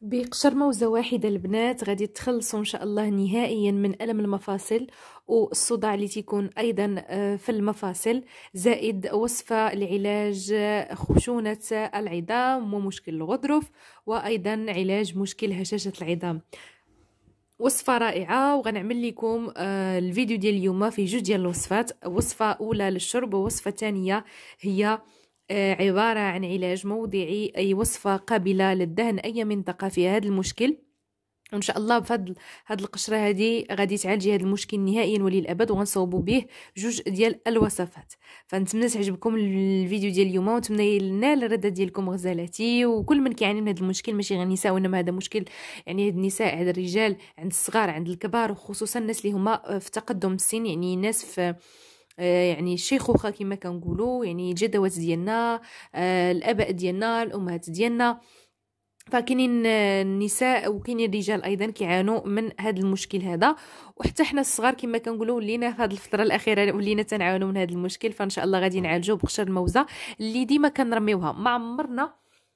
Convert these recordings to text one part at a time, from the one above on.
بقشر موزة واحدة البنات غادي تخلصوا إن شاء الله نهائيا من ألم المفاصل والصداع اللي تيكون أيضا آه، في المفاصل زائد وصفة لعلاج آه، خشونة العظام ومشكل الغضروف وأيضا علاج مشكل هشاشة العظام وصفه رائعه وغنعمل لكم آه، الفيديو ديال اليوم في جوج ديال الوصفات وصفه اولى للشرب ووصفه ثانيه هي آه، عبارة عن علاج موضعي أي وصفة قابلة للدهن أي منطقة فيها هذا المشكل وان شاء الله بفضل هاد القشره هادي غادي تعالجي هاد المشكل نهائيا وللابد وغنصوبو به جوج ديال الوصفات فنتمنى تعجبكم الفيديو ديال اليوم ونتمنى نال الرد ديالكم غزالاتي وكل من كيعاني من هاد المشكل ماشي غير النساء وانما هذا مشكل يعني هاد النساء عند الرجال عند الصغار عند الكبار وخصوصا الناس اللي هما في تقدم السن يعني الناس في آه، يعني الشيخوخه كما كنقولوا يعني الجدوات ديالنا آه، الاباء ديالنا الامهات ديالنا فكاينين آه، النساء وكاينين الرجال ايضا كيعانوا من هذا المشكل هذا وحتى حنا الصغار كما كنقولوا ولينا في هذه الفتره الاخيره ولينا تنعانوا من هذا المشكل فان شاء الله غادي نعالجوه بقشر الموزه اللي ديما كنرميوها ما عمرنا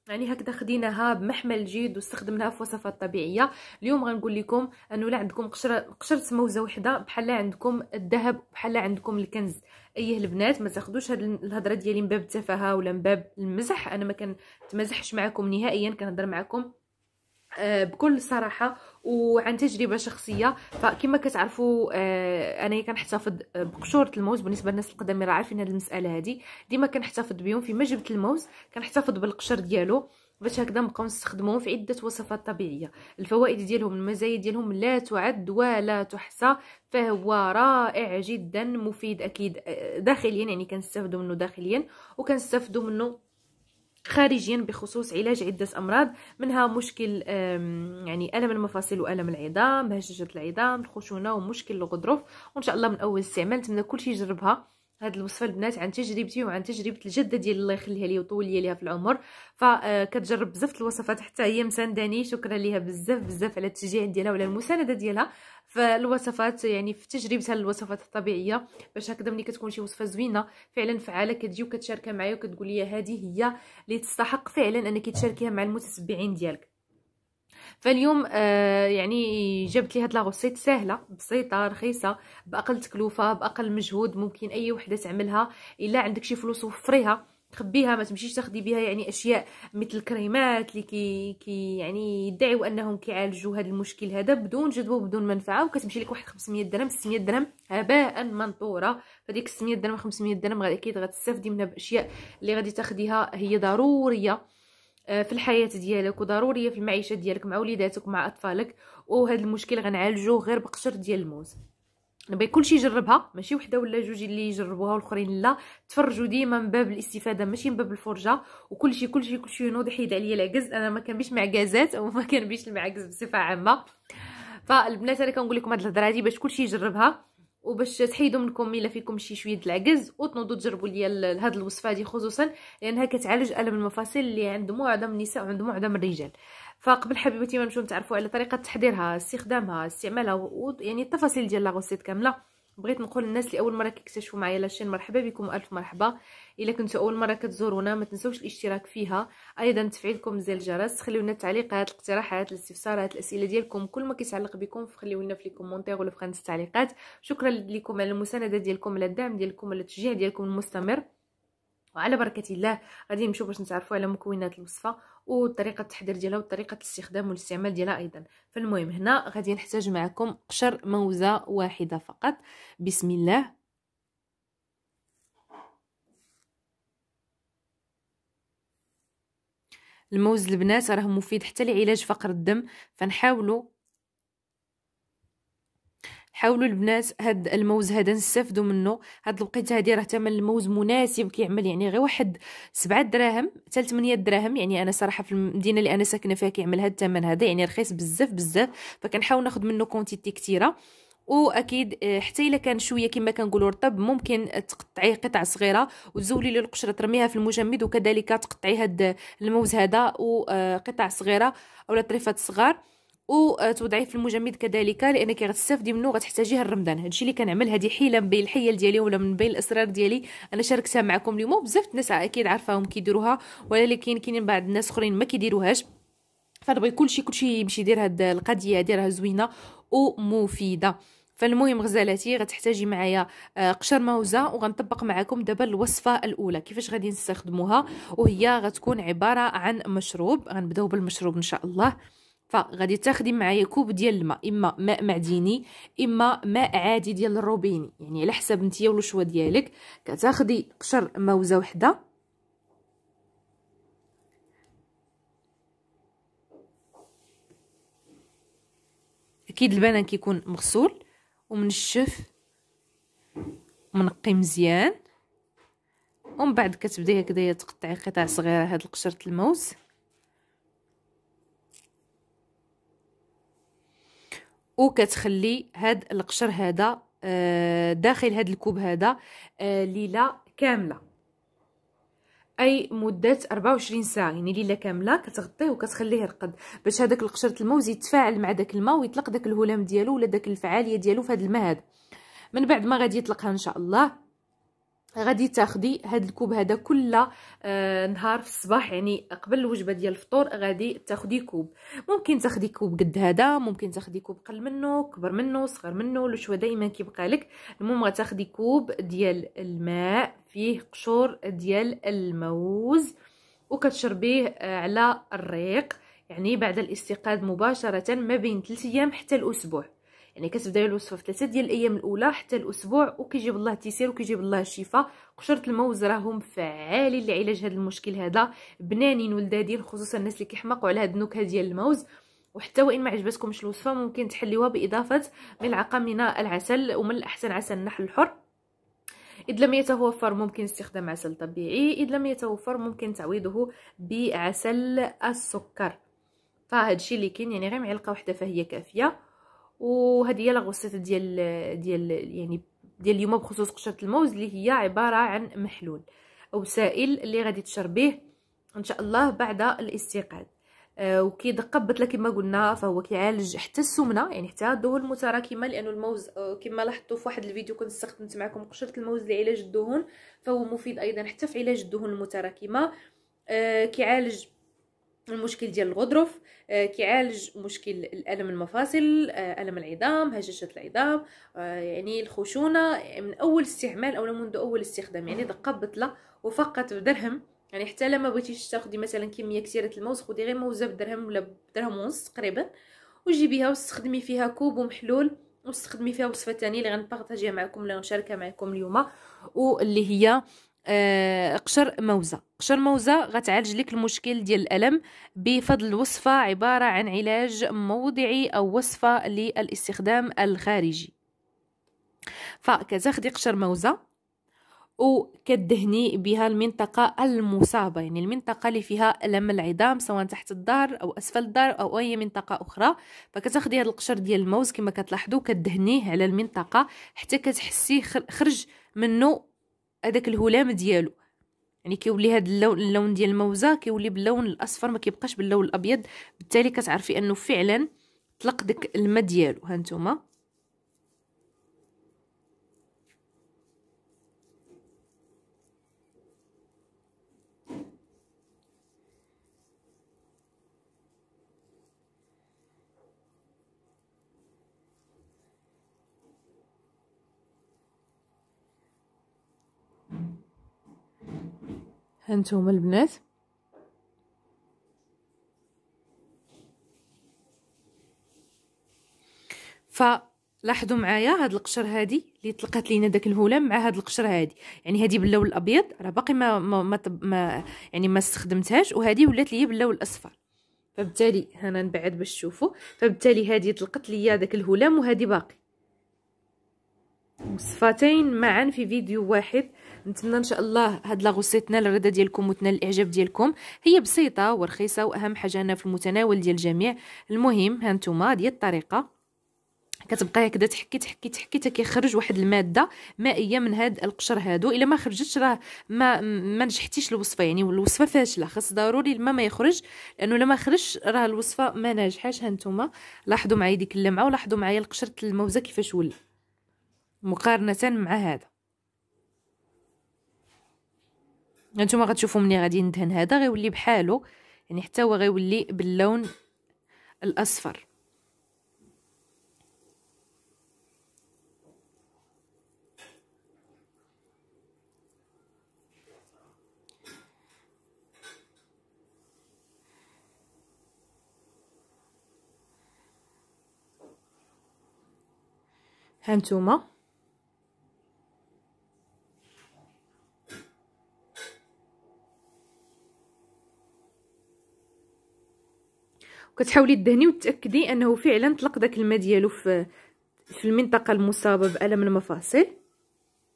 يعني هكذا خديناها بمحمل جيد واستخدمناها في وصفات طبيعيه اليوم غنقول لكم انه لا عندكم قشره قشره موزه وحده بحال عندكم الذهب بحال عندكم الكنز ايه البنات ما تاخذوش هاد الهضره ديالي من باب التفاهه ولا من باب المزح انا ما كنتمزحش معكم نهائيا كنهضر معكم آه، بكل صراحه وعن تجربه شخصيه فكما كتعرفوا آه انايا كنحتفظ بقشوره الموز بالنسبه للناس القدامى راه عارفين هذه المساله هذه ديما كنحتفظ بهم فيما جبت الموز كنحتفظ بالقشر ديالو باش هكذا نبقاو نستخدموهم في عده وصفات طبيعيه الفوائد ديالهم المزايا ديالهم لا تعد ولا تحصى فهو رائع جدا مفيد اكيد آه، داخليا يعني كنستافدوا منه داخليا وكنستافدوا منه خارجيا بخصوص علاج عدة أمراض منها مشكل يعني ألم المفاصل وألم العظام بهججة العظام الخشونة ومشكل الغضروف وإن شاء الله من أول استعمال نتمنى كل شيء يجربها هاد الوصفه البنات عن تجربتي وعن تجربه الجده ديال الله يخليها لي لي ليها في العمر فكتجرب آه، بزاف الوصفات حتى هي مسانداني شكرا ليها بزاف بزاف على التشجيع ديالها وعلى المسانده ديالها فالوصفات يعني في تجربتها للوصفات الطبيعيه باش هكذا ملي كتكون شي وصفه زوينه فعلا فعاله كتجي وكتشاركها معايا وكتقول لي هذه هي اللي تستحق فعلا انك تشاركيها مع المتتبعين ديالك فاليوم آه يعني جبت لي هاد لاغوسيت سهله بسيطه رخيصه باقل تكلفه باقل مجهود ممكن اي وحده تعملها الا عندك شي فلوس وفريها تخبيها ما تمشيش تاخدي بها يعني اشياء مثل الكريمات اللي كي, كي يعني يدعيو انهم كيعالجوا هذا المشكل هذا بدون جدوى وبدون منفعه وكتمشي لك واحد 500 درهم 600 درهم هباء منطوره فديك 600 درهم 500 درهم غادي اكيد غتستافدي منها باشياء اللي غادي تاخديها هي ضروريه آه، في الحياه ديالك وضروريه في المعيشه ديالك مع وليداتك مع اطفالك وهذا المشكل غنعالجوه غير بقشر ديال الموز نبغي شيء يجربها ماشي وحده ولا جوج اللي يجربوها والاخرين لا تفرجوا ديما من باب الاستفاده ماشي من باب الفرجه شيء كلشي كلشي ينوض يحيد عليا العجز انا ما كنبيش معكازات او ما كنبيش المعاكز بصفه عامه فالبنات انا كنقول لكم هاد الهضره هادي باش شيء يجربها وباش تحيدوا منكم الا فيكم شي شويه العكز وتنوضوا تجربوا ليا هذه الوصفه هذه خصوصا لانها كتعالج الم المفاصل اللي عند معظم النساء وعند معظم الرجال فقبل حبيبتي ما نمشيو نتعرفوا على طريقه تحضيرها استخدامها استعمالها ويعني التفاصيل ديال لا كامله بغيت نقول للناس اللي اول مره كيكتشفوا معايا لاشين مرحبا بكم الف مرحبا الا كنتوا اول مره كتزورونا ما تنسوش الاشتراك فيها ايضا تفعيلكم زر الجرس خليونا التعليقات الاقتراحات الاستفسارات الاسئله ديالكم كل ما كيتعلق بكم خليونا في لي كومونتير ولا في خانه التعليقات شكرا لكم على المسانده ديالكم على الدعم ديالكم على التشجيع ديالكم المستمر وعلى بركه الله غادي نمشيو باش نتعرفوا على مكونات الوصفه وطريقه التحضير ديالها وطريقه الاستخدام والاستعمال ديالها ايضا فالمهم هنا غادي نحتاج معكم قشر موزه واحده فقط بسم الله الموز البنات راه مفيد حتى لعلاج فقر الدم فنحاولوا حاولوا البنات هاد الموز هذا نستافدوا منه هاد الوقيته هذه راه ثمن الموز مناسب كيعمل يعني غير واحد سبعة دراهم حتى 8 دراهم يعني انا صراحه في المدينه اللي انا ساكنه فيها كيعمل هاد الثمن هذا يعني رخيص بزاف بزاف فكنحاول ناخذ منه كونتيتي كثيره واكيد آه، حتى الا كان شويه كما كنقولوا رطب ممكن تقطعيه قطع صغيره وتزولي له القشره ترميها في المجمد وكذلك تقطعي هاد الموز هذا وقطع آه، صغيره اولا طريفات صغار وتوضعيه في المجمد كذلك لانك غتستافدي منه غتحتاجيه الرمضان هادشي اللي كنعمل هذه حيله من بين الحيل ديالي ولا من بين الاسرار ديالي انا شاركتها معكم اليوم بزاف الناس اكيد عارفاهم كيديروها ولكن كاينين بعض الناس اخرين ما كيديروهاش فنبغي كلشي كلشي يمشي يدير هاد القضيه راه زوينه ومفيده فالمهم غزالاتي غتحتاجي معايا آه، قشر موزه وغنطبق معكم دابا الوصفه الاولى كيفاش غادي نستخدموها وهي غتكون عباره عن مشروب غنبداو بالمشروب ان شاء الله فغادي تاخدي معايا كوب ديال الماء اما ماء معدني اما ماء عادي ديال الروبيني يعني على حسب نتيا والشوا ديالك كتاخدي قشر موزه وحده اكيد البنان كيكون مغسول ومنشف منقي مزيان ومن بعد كتبداي هكذايا تقطعي قطع صغيره هاد القشره الموز وكتخلي هاد القشر هذا آه، داخل هاد الكوب هذا آه، ليله كامله اي مده 24 ساعه يعني ليله كامله كتغطيه وكتخليه يرقد باش هذاك القشره الموز يتفاعل مع داك الماء ويطلق داك الهلام ديالو ولا داك الفعاليه ديالو في هاد الماء هذا من بعد ما غادي يطلقها ان شاء الله غادي تاخدي هاد الكوب هذا كل آه نهار في الصباح يعني قبل الوجبه ديال الفطور غادي تاخدي كوب ممكن تاخدي كوب قد هذا ممكن تاخدي كوب قل منه كبر منه صغر منه الشوا دائما كيبقى لك المهم غتاخدي كوب ديال الماء فيه قشور ديال الموز وكتشربيه آه، على الريق يعني بعد الاستيقاظ مباشره ما بين 3 ايام حتى الاسبوع يعني كتبداي الوصفه في ثلاثه ديال الايام الاولى حتى الاسبوع وكيجيب الله التيسير وكيجيب الله الشفاء قشره الموز راهم فعالين لعلاج هذا المشكل هذا بنانين ولدادين خصوصا الناس اللي كيحماقوا على هاد النكهه ديال الموز وحتى وان ما عجبتكمش الوصفه ممكن تحليوها باضافه ملعقه من العسل ومن الاحسن عسل النحل الحر اذا لم يتوفر ممكن استخدام عسل طبيعي اذا لم يتوفر ممكن تعويضه بعسل السكر فهادشي اللي كاين يعني غير معلقه وحده فهي كافيه وهذه هي لاغوسيت ديال ديال يعني ديال اليوم بخصوص قشره الموز اللي هي عباره عن محلول او سائل اللي غادي تشربيه ان شاء الله بعد الاستيقاظ آه وكيدقق بطله كما قلنا فهو كيعالج حتى السمنه يعني حتى الدهون المتراكمه لانه الموز آه كما لاحظتوا في واحد الفيديو كنت استخدمت معكم قشره الموز لعلاج الدهون فهو مفيد ايضا حتى في علاج الدهون المتراكمه آه كيعالج المشكل ديال الغضروف آه، كيعالج مشكل الالم المفاصل آه، الم العظام هشاشه العظام آه، يعني الخشونه يعني من اول استعمال او منذ اول استخدام يعني دقه بطله وفقط بدرهم يعني حتى لما بغيتيش تاخدي مثلا كميه كثيره الموز خدي غير موزه بدرهم ولا بدرهم ونص تقريبا وجيبيها واستخدمي فيها كوب ومحلول واستخدمي فيها وصفه ثانيه اللي غنبارطاجيها معكم اللي غنشاركها معكم اليوم واللي هي آه، قشر موزه قشر موزه غتعالج لك المشكل ديال الالم بفضل الوصفه عباره عن علاج موضعي او وصفه للاستخدام الخارجي فكتاخدي قشر موزه وكدهني بها المنطقة المصابة يعني المنطقة اللي فيها ألم العظام سواء تحت الدار أو أسفل الدار أو أي منطقة أخرى فكتاخدي هذا القشر ديال الموز كما كتلاحظوا كدهنيه على المنطقة حتى كتحسيه خرج منه هذاك الهلام ديالو يعني كيولي هذا اللون اللون ديال الموزه كيولي باللون الاصفر ما كيبقاش باللون الابيض بالتالي كتعرفي انه فعلا طلق داك الماء ديالو هانتوما هانتوما البنات فلاحظوا معايا هاد القشر هادي اللي طلقات لينا داك الهلام مع هاد القشر هادي يعني هادي باللون الابيض راه باقي ما ما, ما, ما يعني ما استخدمتهاش وهادي ولات ليا باللون الاصفر فبالتالي هنا نبعد باش تشوفوا فبالتالي هادي طلقت ليا داك الهلام وهادي باقي وصفتين معا في فيديو واحد نتمنى ان شاء الله هاد لاغوسي تنال الرضا ديالكم وتنال الاعجاب ديالكم هي بسيطه ورخيصه واهم حاجه انا في المتناول ديال الجميع المهم ها نتوما هذه الطريقه كتبقى هكذا تحكي تحكي تحكي حتى كيخرج واحد الماده مائيه من هاد القشر هادو الا ما خرجتش راه ما ما نجحتيش الوصفه يعني الوصفه فاشله خاص ضروري الماء ما يخرج لانه الا ما خرجش راه الوصفه ما ناجحاش هانتوما لاحظوا معايا ديك اللمعه ولاحظوا معايا القشر الموزه كيفاش ولا مقارنه مع هذا هانتوما غتشوفوا مني غادي ندهن هذا غيولي بحالو يعني حتى هو غيولي باللون الاصفر هانتوما كتحاولي تدهني وتاكدي انه فعلا طلق داك الماء ديالو في في المنطقه المصابه بالم المفاصل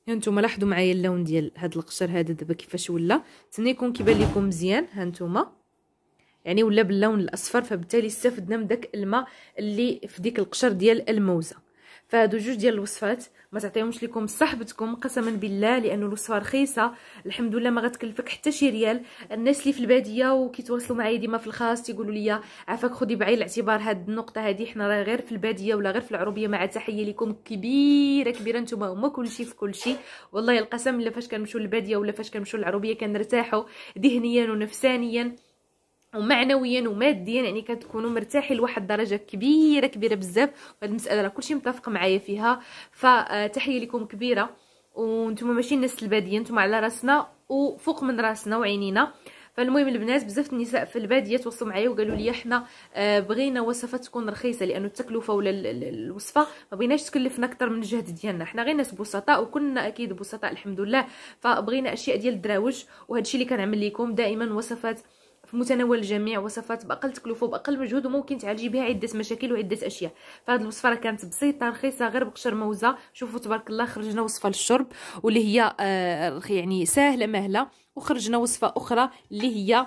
ها نتوما لاحظوا معايا اللون ديال هاد القشر هذا دابا كيفاش ولا تسنى يكون كيبان لكم مزيان ها نتوما يعني ولا باللون الاصفر فبالتالي استفدنا من داك الماء اللي في ديك القشر ديال الموزه فهادو جوج ديال الوصفات ما تعطيهمش لكم صاحبتكم قسما بالله لانه الوصفه رخيصه الحمد لله ما غتكلفك حتى شي ريال الناس اللي في الباديه وكيتواصلوا معايا ديما في الخاص تيقولوا لي عافاك خدي بعين الاعتبار هاد النقطه هادي حنا راه غير في الباديه ولا غير في العروبيه مع تحيه لكم كبيره كبيره نتوما هما كلشي في كلشي والله القسم الا فاش كنمشيو للباديه ولا فاش كنمشيو للعروبيه كنرتاحوا ذهنيا ونفسانيا ومعنويا وماديا يعني كتكونوا مرتاحين لواحد الدرجه كبيره كبيره بزاف وهاد المساله راه كلشي متفق معايا فيها فتحيه لكم كبيره وانتم ماشي الناس الباديه نتوما على راسنا وفوق من راسنا وعينينا فالمهم البنات بزاف النساء في الباديه توصلوا معايا وقالوا لي حنا آه، بغينا وصفه تكون رخيصه لانه التكلفه ولا الوصفه ما بغيناش تكلفنا اكثر من الجهد ديالنا حنا غير ناس بسطاء وكنا اكيد بسطاء الحمد لله فبغينا اشياء ديال الدراوج وهذا الشيء اللي كنعمل لكم دائما وصفات في متناول الجميع وصفات باقل تكلفه وباقل مجهود وممكن تعالجي بها عده مشاكل وعده اشياء فهاد الوصفه راه كانت بسيطه رخيصه غير بقشر موزه شوفوا تبارك الله خرجنا وصفه للشرب واللي هي آه يعني سهله مهله وخرجنا وصفه اخرى اللي هي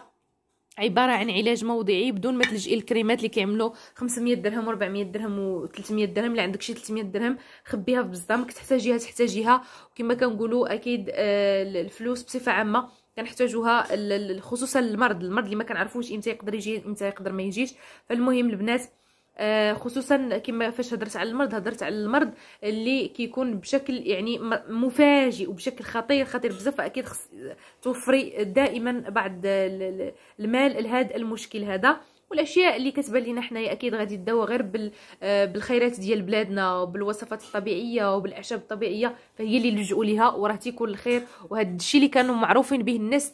عباره عن علاج موضعي بدون ما تلجئي الكريمات اللي كيعملوا 500 درهم و400 درهم و300 درهم الا عندك شي 300 درهم خبيها في بصدامك تحتاجيها تحتاجيها وكما كنقولوا اكيد آه الفلوس بصفه عامه كنحتاجوها خصوصا المرض المرض اللي ما كنعرفوش امتى يقدر يجي امتى يقدر ما يجيش فالمهم البنات آه، خصوصا كما فاش هضرت على المرض هضرت على المرض اللي كيكون بشكل يعني مفاجئ وبشكل خطير خطير بزاف فاكيد توفري دائما بعض المال لهذا المشكل هذا والاشياء اللي كتبان لينا حنايا اكيد غادي تداوى غير بال آه، بالخيرات ديال بلادنا وبالوصفات الطبيعيه وبالاعشاب الطبيعيه فهي اللي لجؤوا ليها وراه تيكون الخير وهذا الشيء اللي كانوا معروفين به الناس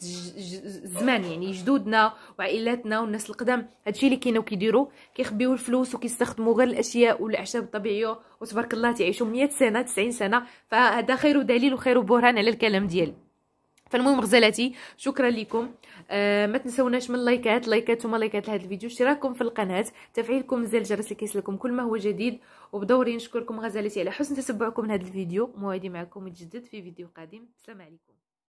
زمان يعني جدودنا وعائلاتنا والناس القدام هذا الشيء اللي كانوا كيديروا كيخبيو الفلوس وكيستخدموا غير الاشياء والاعشاب الطبيعيه وتبارك الله تعيشوا 100 سنه 90 سنه فهذا خير دليل وخير برهان على الكلام ديالي فالمهم غزالاتي شكرا لكم آه ما تنسوناش من لايكات لايكات وما لايكات لهذا الفيديو اشتراككم في القناه تفعيلكم زر الجرس كيصلكم كل ما هو جديد وبدوري نشكركم غزالاتي على حسن تتبعكم لهذا الفيديو موعدي معكم يتجدد في فيديو قادم السلام عليكم